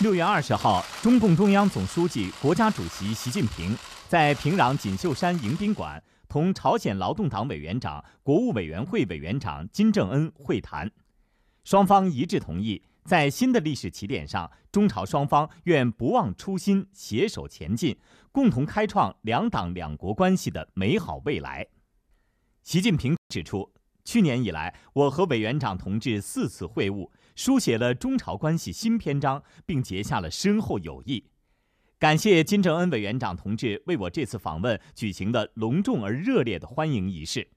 六月二十号，中共中央总书记、国家主席习近平在平壤锦绣山迎宾馆同朝鲜劳动党委员长、国务委员会委员长金正恩会谈，双方一致同意在新的历史起点上，中朝双方愿不忘初心，携手前进，共同开创两党两国关系的美好未来。习近平指出。去年以来，我和委员长同志四次会晤，书写了中朝关系新篇章，并结下了深厚友谊。感谢金正恩委员长同志为我这次访问举行的隆重而热烈的欢迎仪式。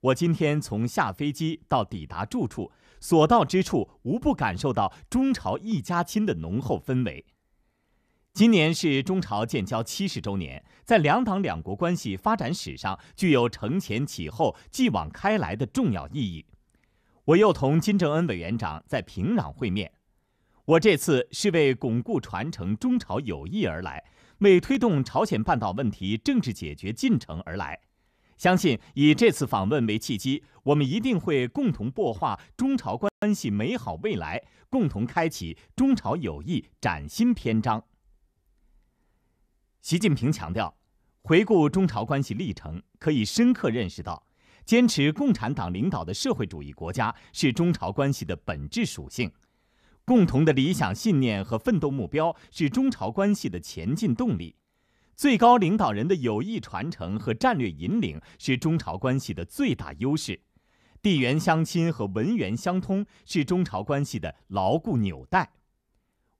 我今天从下飞机到抵达住处，所到之处无不感受到中朝一家亲的浓厚氛围。今年是中朝建交七十周年，在两党两国关系发展史上具有承前启后、继往开来的重要意义。我又同金正恩委员长在平壤会面，我这次是为巩固传承中朝友谊而来，为推动朝鲜半岛问题政治解决进程而来。相信以这次访问为契机，我们一定会共同擘画中朝关关系美好未来，共同开启中朝友谊崭新篇章。习近平强调，回顾中朝关系历程，可以深刻认识到，坚持共产党领导的社会主义国家是中朝关系的本质属性；共同的理想信念和奋斗目标是中朝关系的前进动力；最高领导人的友谊传承和战略引领是中朝关系的最大优势；地缘相亲和文缘相通是中朝关系的牢固纽带。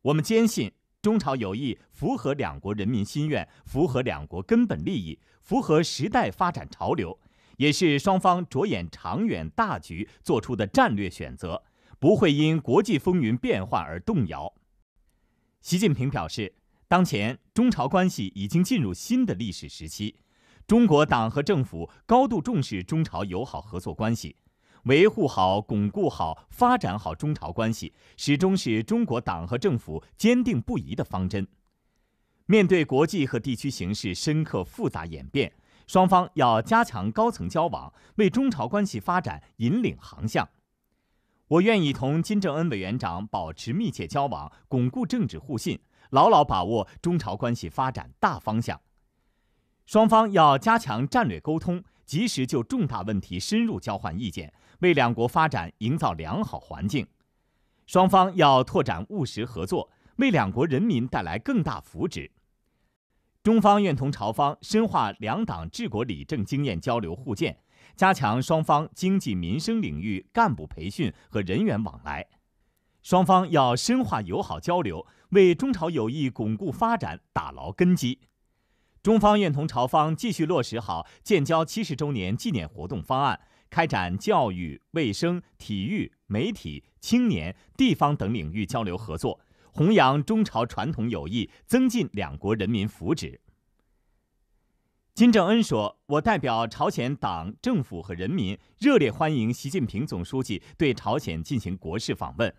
我们坚信。中朝友谊符合两国人民心愿，符合两国根本利益，符合时代发展潮流，也是双方着眼长远大局做出的战略选择，不会因国际风云变幻而动摇。习近平表示，当前中朝关系已经进入新的历史时期，中国党和政府高度重视中朝友好合作关系。维护好、巩固好、发展好中朝关系，始终是中国党和政府坚定不移的方针。面对国际和地区形势深刻复杂演变，双方要加强高层交往，为中朝关系发展引领航向。我愿意同金正恩委员长保持密切交往，巩固政治互信，牢牢把握中朝关系发展大方向。双方要加强战略沟通。及时就重大问题深入交换意见，为两国发展营造良好环境。双方要拓展务实合作，为两国人民带来更大福祉。中方愿同朝方深化两党治国理政经验交流互鉴，加强双方经济民生领域干部培训和人员往来。双方要深化友好交流，为中朝友谊巩固发展打牢根基。中方愿同朝方继续落实好建交七十周年纪念活动方案，开展教育、卫生、体育、媒体、青年、地方等领域交流合作，弘扬中朝传统友谊，增进两国人民福祉。金正恩说：“我代表朝鲜党政府和人民，热烈欢迎习近平总书记对朝鲜进行国事访问。”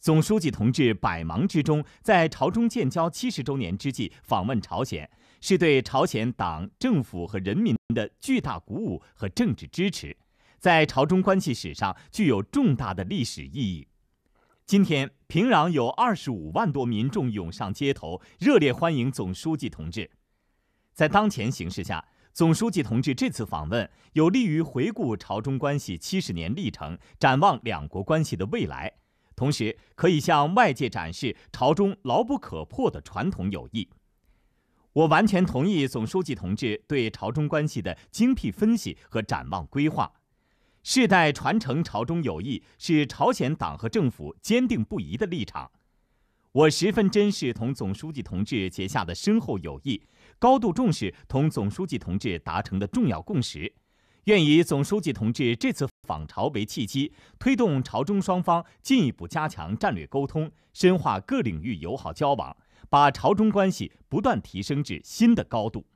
总书记同志百忙之中，在朝中建交七十周年之际访问朝鲜，是对朝鲜党政府和人民的巨大鼓舞和政治支持，在朝中关系史上具有重大的历史意义。今天，平壤有二十五万多民众涌上街头，热烈欢迎总书记同志。在当前形势下，总书记同志这次访问有利于回顾朝中关系七十年历程，展望两国关系的未来。同时，可以向外界展示朝中牢不可破的传统友谊。我完全同意总书记同志对朝中关系的精辟分析和展望规划。世代传承朝中友谊是朝鲜党和政府坚定不移的立场。我十分珍视同总书记同志结下的深厚友谊，高度重视同总书记同志达成的重要共识。愿以总书记同志这次访朝为契机，推动朝中双方进一步加强战略沟通，深化各领域友好交往，把朝中关系不断提升至新的高度。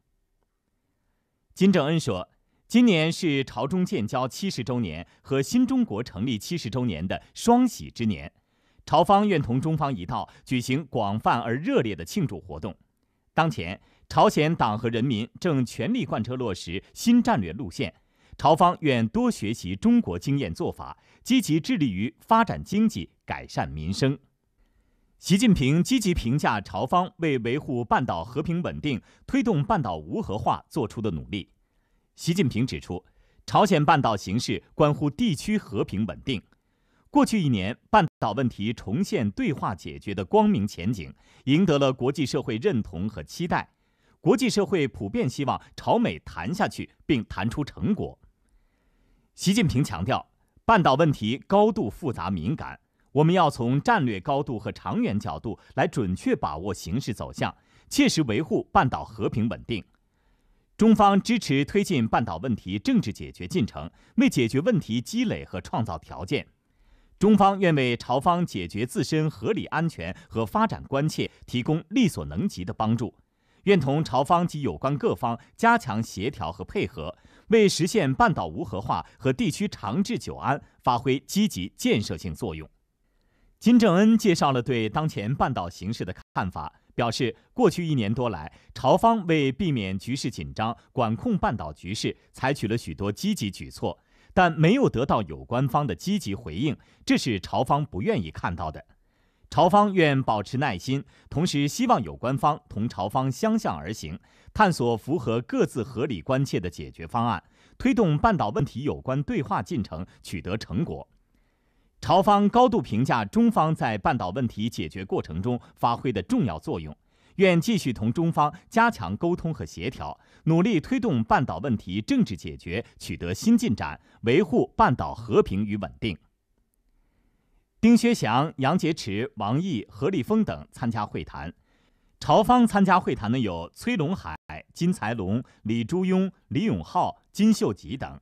金正恩说，今年是朝中建交七十周年和新中国成立七十周年的双喜之年，朝方愿同中方一道举行广泛而热烈的庆祝活动。当前，朝鲜党和人民正全力贯彻落实新战略路线。朝方愿多学习中国经验做法，积极致力于发展经济、改善民生。习近平积极评价朝方为维护半岛和平稳定、推动半岛无核化作出的努力。习近平指出，朝鲜半岛形势关乎地区和平稳定。过去一年，半岛问题重现对话解决的光明前景，赢得了国际社会认同和期待。国际社会普遍希望朝美谈下去，并谈出成果。习近平强调，半岛问题高度复杂敏感，我们要从战略高度和长远角度来准确把握形势走向，切实维护半岛和平稳定。中方支持推进半岛问题政治解决进程，为解决问题积累和创造条件。中方愿为朝方解决自身合理安全和发展关切提供力所能及的帮助。愿同朝方及有关各方加强协调和配合，为实现半岛无核化和地区长治久安发挥积极建设性作用。金正恩介绍了对当前半岛形势的看法，表示过去一年多来，朝方为避免局势紧张、管控半岛局势，采取了许多积极举措，但没有得到有关方的积极回应，这是朝方不愿意看到的。朝方愿保持耐心，同时希望有关方同朝方相向而行，探索符合各自合理关切的解决方案，推动半岛问题有关对话进程取得成果。朝方高度评价中方在半岛问题解决过程中发挥的重要作用，愿继续同中方加强沟通和协调，努力推动半岛问题政治解决取得新进展，维护半岛和平与稳定。丁薛祥、杨洁篪、王毅、何立峰等参加会谈，朝方参加会谈的有崔龙海、金才龙、李洙庸、李永浩、金秀吉等。